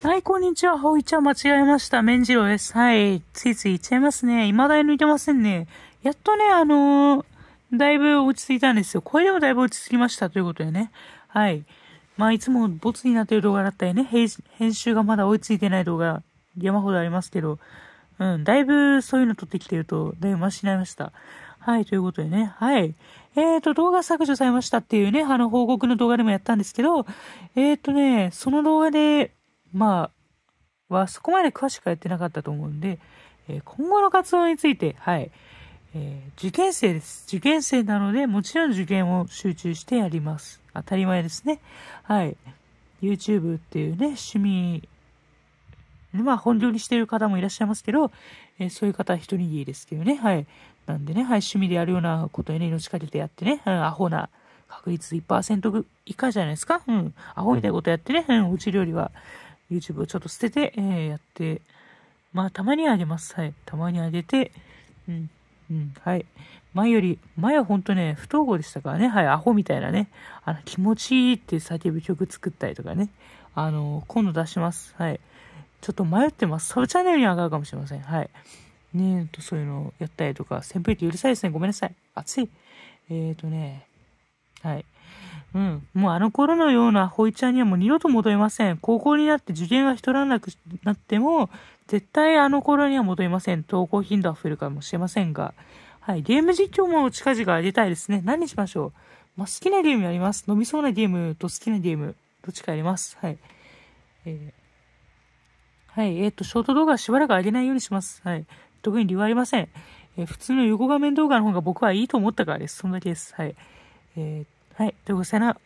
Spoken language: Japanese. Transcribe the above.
はい、こんにちは。ほいちゃん間違えました。メンジロです。はい。ついつい行っちゃいますね。未だに抜いてませんね。やっとね、あのー、だいぶ落ち着いたんですよ。これでもだいぶ落ち着きましたということでね。はい。まあ、いつもボツになってる動画だったりね、編集がまだ追いついてない動画、山ほどありますけど、うん、だいぶそういうの撮ってきてると、だいぶマシになりました。はい、ということでね。はい。えっ、ー、と、動画削除されましたっていうね、あの、報告の動画でもやったんですけど、えっ、ー、とね、その動画で、まあ、はそこまで詳しくはやってなかったと思うんで、え今後の活動について、はい、えー、受験生です。受験生なので、もちろん受験を集中してやります。当たり前ですね。はい。YouTube っていうね、趣味、まあ本業にしてる方もいらっしゃいますけど、えー、そういう方は一いいですけどね、はい。なんでね、はい、趣味でやるようなことにね、命かけてやってね、うん、アホな確率1%以下じゃないですか。うん、アホみたいなことやってね、うん、うち料理は、YouTube をちょっと捨てて、えー、やって、まあ、たまにあげます。はい。たまにあげて、うん。うん、はい。前より、前はほんとね、不統合でしたからね、はい、アホみたいなね、あの、気持ちいいって叫ぶ曲作ったりとかね、あの、今度出します。はい。ちょっと迷ってます。サブチャンネルに上がるかもしれません。はい。ねえと、そういうのをやったりとか、扇風機うるさいですね。ごめんなさい。暑い。えっ、ー、とね、はい。うん。もうあの頃のようなホイちゃんにはもう二度と戻りません。高校になって受験が一段落なっても、絶対あの頃には戻りません。投稿頻度は増えるかもしれませんが。はい。ゲーム実況も近々出たいですね。何にしましょう。まあ、好きなゲームやります。飲みそうなゲームと好きなゲーム、どっちかやります。はい。えー、はい。えー、っ、と、ショート動画はしばらく上げないようにします。はい。特に理由はありません。えー、普通の横画面動画の方が僕はいいと思ったからです。そんだけです。はい。えー、はい、どうしたら